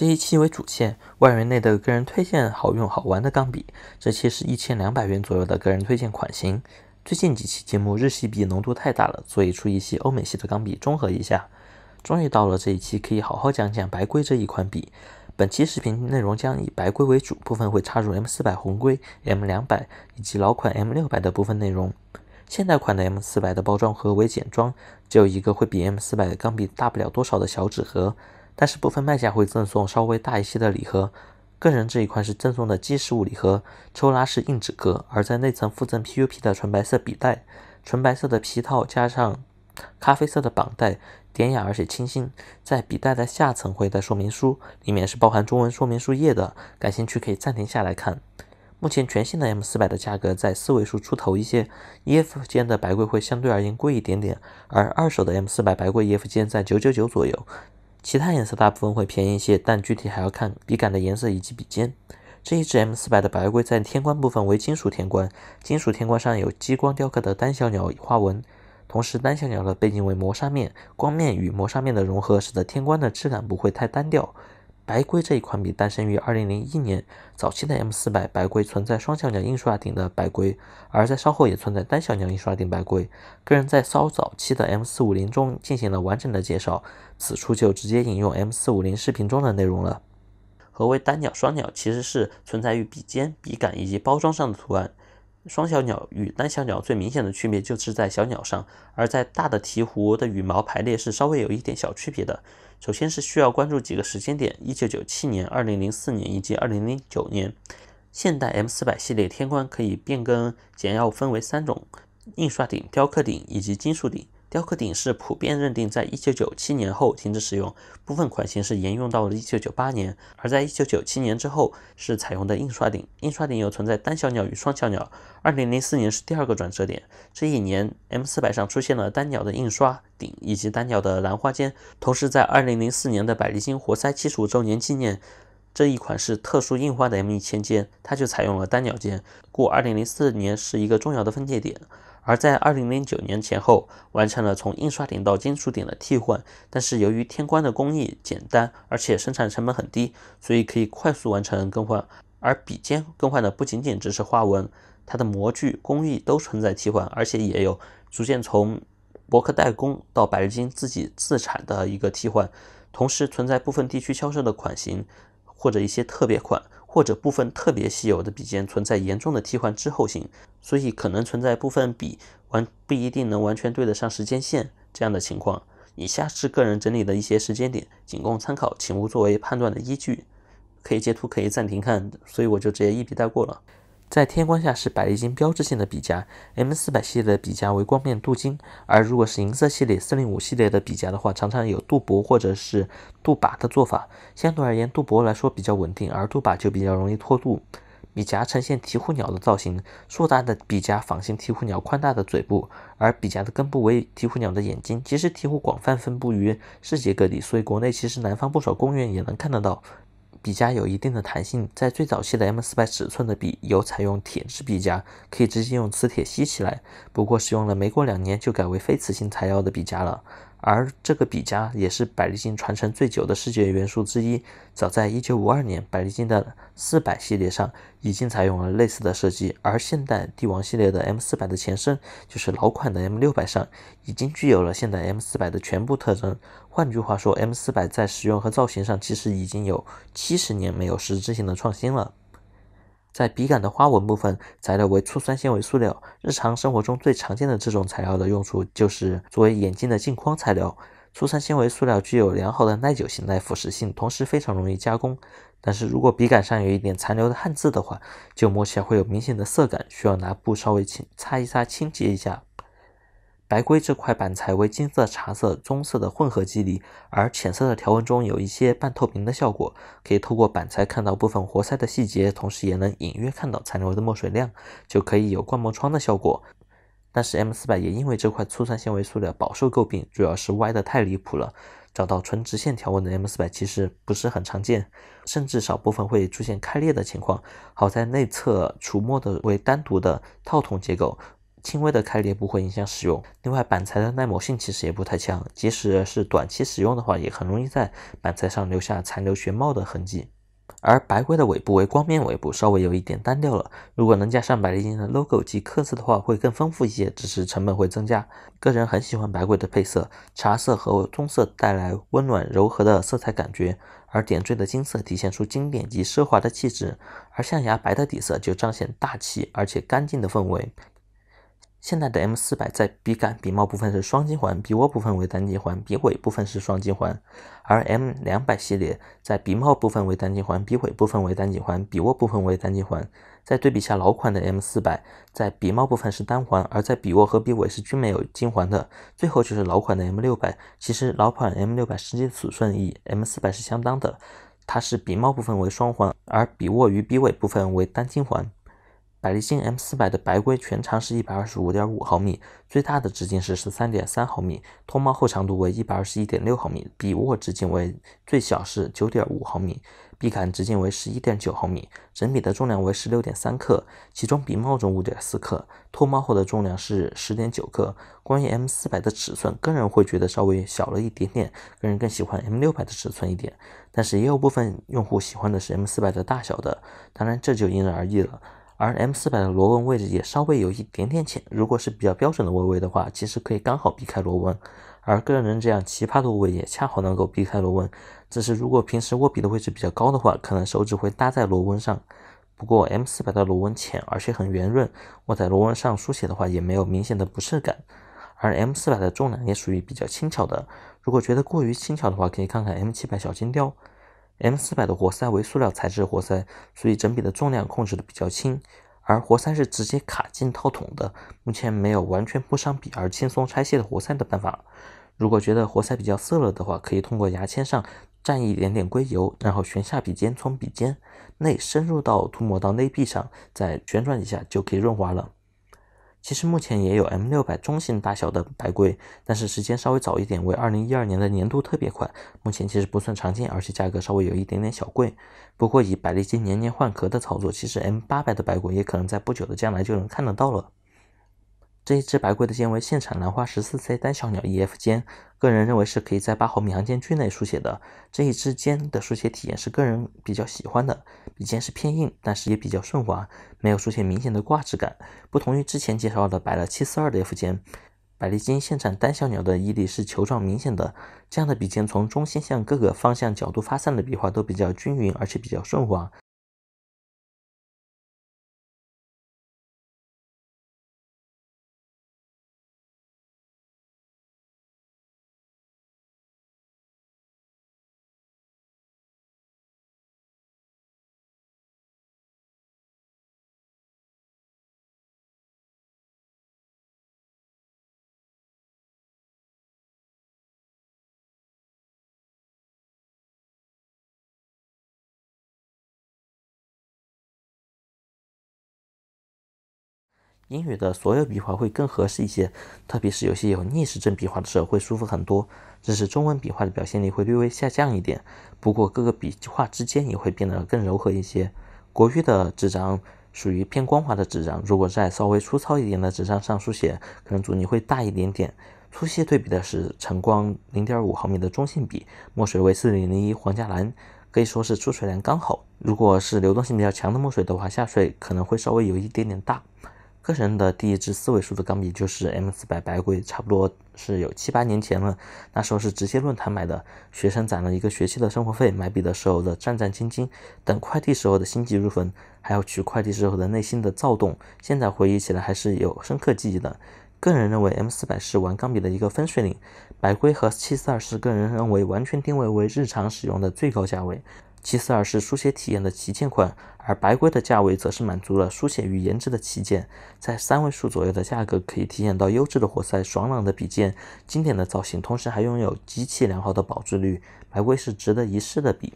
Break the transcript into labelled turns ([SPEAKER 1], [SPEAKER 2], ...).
[SPEAKER 1] 这一期为主线，万元内的个人推荐好用好玩的钢笔。这期是一千两百元左右的个人推荐款型。最近几期节目日系笔浓度太大了，所以出一期欧美系的钢笔综合一下。终于到了这一期，可以好好讲讲白龟这一款笔。本期视频内容将以白龟为主，部分会插入 m 四百红龟、m 两百以及老款 m 六百的部分内容。现代款的 m 四百的包装盒为简装，只有一个会比 m 四百的钢笔大不了多少的小纸盒。但是部分卖家会赠送稍微大一些的礼盒，个人这一款是赠送的 G 十五礼盒，抽拉式硬纸壳，而在内层附赠 P U P 的纯白色笔袋，纯白色的皮套加上咖啡色的绑带，典雅而且清新。在笔袋的下层会带说明书，里面是包含中文说明书页的，感兴趣可以暂停下来看。目前全新的 M 四百的价格在四位数出头一些，E F 间的白贵会相对而言贵一点点，而二手的 M 四百白贵 E F 间在九九九左右。其他颜色大部分会便宜一些，但具体还要看笔杆的颜色以及笔尖。这一支 M 四百的白龟在天冠部分为金属天冠，金属天冠上有激光雕刻的单小鸟花纹，同时单小鸟的背景为磨砂面，光面与磨砂面的融合使得天冠的质感不会太单调。白龟这一款笔诞生于二零零一年早期的 M 四百白龟存在双小鸟印刷顶的白龟，而在稍后也存在单小鸟印刷顶白龟。个人在稍早期的 M 四五零中进行了完整的介绍，此处就直接引用 M 四五零视频中的内容了。何为单鸟、双鸟，其实是存在于笔尖、笔杆以及包装上的图案。双小鸟与单小鸟最明显的区别就是在小鸟上，而在大的鹈鹕的羽毛排列是稍微有一点小区别的。首先是需要关注几个时间点：1997年、2004年以及2009年。现代 M400 系列天冠可以变更，简要分为三种：印刷顶、雕刻顶以及金属顶。雕刻顶是普遍认定，在一九九七年后停止使用，部分款型是沿用到了一九九八年，而在一九九七年之后是采用的印刷顶，印刷顶又存在单小鸟与双小鸟。二零零四年是第二个转折点，这一年 M 四百上出现了单鸟的印刷顶以及单鸟的兰花尖，同时在二零零四年的百利金活塞七十五周年纪念这一款是特殊印花的 M 一千尖，它就采用了单鸟尖，故二零零四年是一个重要的分界点。而在二零零九年前后完成了从印刷顶到金属顶的替换，但是由于天官的工艺简单，而且生产成本很低，所以可以快速完成更换。而笔尖更换的不仅仅只是花纹，它的模具工艺都存在替换，而且也有逐渐从博克代工到白日金自己自产的一个替换，同时存在部分地区销售的款型或者一些特别款。或者部分特别稀有的笔尖存在严重的替换滞后性，所以可能存在部分笔完不一定能完全对得上时间线这样的情况。以下是个人整理的一些时间点，仅供参考，请勿作为判断的依据。可以截图，可以暂停看，所以我就直接一笔带过了。在天光下是百丽金标志性的笔夹，M 四百系列的笔夹为光面镀金，而如果是银色系列四零五系列的笔夹的话，常常有镀铂或者是镀钯的做法。相对而言，镀铂来说比较稳定，而镀钯就比较容易脱镀。笔夹呈现鹈鹕鸟的造型，硕大的笔夹仿形鹈鹕鸟宽大的嘴部，而笔夹的根部为鹈鹕鸟的眼睛。其实鹈鹕广泛分布于世界各地，所以国内其实南方不少公园也能看得到。笔夹有一定的弹性，在最早期的 m 4百尺寸的笔有采用铁质笔夹，可以直接用磁铁吸起来。不过使用了没过两年就改为非磁性材料的笔夹了。而这个笔夹也是百利金传承最久的视觉元素之一。早在1952年，百利金的400系列上已经采用了类似的设计。而现代帝王系列的 M400 的前身，就是老款的 M600 上已经具有了现代 M400 的全部特征。换句话说，M400 在使用和造型上其实已经有70年没有实质性的创新了。在笔杆的花纹部分，材料为醋酸纤维塑料。日常生活中最常见的这种材料的用处就是作为眼镜的镜框材料。醋酸纤维塑料具有良好的耐久性、耐腐蚀性，同时非常容易加工。但是如果笔杆上有一点残留的汗渍的话，就摸起来会有明显的涩感，需要拿布稍微清擦一擦，清洁一下。白龟这块板材为金色、茶色、棕色的混合肌理，而浅色的条纹中有一些半透明的效果，可以透过板材看到部分活塞的细节，同时也能隐约看到残留的墨水量，就可以有灌墨窗的效果。但是 M400 也因为这块粗酸纤维塑料饱受诟病，主要是歪的太离谱了。找到纯直线条纹的 M400 其实不是很常见，甚至少部分会出现开裂的情况。好在内侧除墨的为单独的套筒结构。轻微的开裂不会影响使用。另外，板材的耐磨性其实也不太强，即使是短期使用的话，也很容易在板材上留下残留旋毛的痕迹。而白龟的尾部为光面尾部，稍微有一点单调了。如果能加上百丽金的 logo 及刻字的话，会更丰富一些，只是成本会增加。个人很喜欢白龟的配色，茶色和棕色带来温暖柔和的色彩感觉，而点缀的金色体现出经典及奢华的气质，而象牙白的底色就彰显大气而且干净的氛围。现在的 M 四百在笔杆、笔帽部分是双金环，笔握部分为单金环，笔尾部分是双金环。而 M 两百系列在笔帽部分为单金环，笔尾部分为单金环，笔握部分为单金环。再对比下老款的 M 四百，在笔帽部分是单环，而在笔握和笔尾是均没有金环的。最后就是老款的 M 六百，其实老款 M 六百实际尺寸与 M 四百是相当的，它是笔帽部分为双环，而笔握与笔尾部分为单金环。百利星 M 四百的白龟全长是一百二十五点五毫米，最大的直径是十三点三毫米，脱毛后长度为一百二十一点六毫米，笔握直径为最小是九点五毫米，笔杆直径为十一点九毫米，整笔的重量为十六点三克，其中笔帽重五点四克，脱毛后的重量是十点九克。关于 M 四百的尺寸，个人会觉得稍微小了一点点，个人更喜欢 M 六百的尺寸一点，但是也有部分用户喜欢的是 M 四百的大小的，当然这就因人而异了。而 M400 的螺纹位置也稍微有一点点浅，如果是比较标准的握位的话，其实可以刚好避开螺纹；而个人这样奇葩的位也恰好能够避开螺纹。只是如果平时握笔的位置比较高的话，可能手指会搭在螺纹上。不过 M400 的螺纹浅，而且很圆润，握在螺纹上书写的话也没有明显的不适感。而 M400 的重量也属于比较轻巧的，如果觉得过于轻巧的话，可以看看 M700 小金雕。M 四百的活塞为塑料材质活塞，所以整笔的重量控制的比较轻，而活塞是直接卡进套筒的，目前没有完全不伤笔而轻松拆卸的活塞的办法。如果觉得活塞比较涩了的话，可以通过牙签上蘸一点点硅油，然后旋下笔尖，从笔尖内深入到涂抹到内壁上，再旋转几下就可以润滑了。其实目前也有 M 六百中型大小的白龟，但是时间稍微早一点，为二零一二年的年度特别款。目前其实不算常见，而且价格稍微有一点点小贵。不过以百利金年年换壳的操作，其实 M 八百的白龟也可能在不久的将来就能看得到了。这一支白圭的尖为现产兰花十四 C 单小鸟 E F 尖，个人认为是可以在八毫米行间距内书写的。这一支尖的书写体验是个人比较喜欢的，笔尖是偏硬，但是也比较顺滑，没有出现明显的挂质感。不同于之前介绍的百乐七四二的 F 尖，百利金现产单小鸟的伊力是球状明显的，这样的笔尖从中心向各个方向角度发散的笔画都比较均匀，而且比较顺滑。英语的所有笔画会更合适一些，特别是有些有逆时针笔画的时候会舒服很多。只是中文笔画的表现力会略微下降一点，不过各个笔画之间也会变得更柔和一些。国誉的纸张属于偏光滑的纸张，如果在稍微粗糙一点的纸张上书写，可能阻力会大一点点。粗细对比的是晨光零点五毫米的中性笔，墨水为四零零一皇家蓝，可以说是出水量刚好。如果是流动性比较强的墨水的话，下水可能会稍微有一点点大。个人的第一支四位数的钢笔就是 M 四百白龟，差不多是有七八年前了。那时候是直接论坛买的，学生攒了一个学期的生活费买笔的时候的战战兢兢，等快递时候的心急如焚，还要取快递时候的内心的躁动。现在回忆起来还是有深刻记忆的。个人认为 M 四百是玩钢笔的一个分水岭，白龟和七四二是个人认为完全定位为日常使用的最高价位。七四二是书写体验的旗舰款，而白龟的价位则是满足了书写与颜值的旗舰，在三位数左右的价格可以体验到优质的活塞、爽朗的笔尖、经典的造型，同时还拥有极其良好的保值率。白龟是值得一试的笔。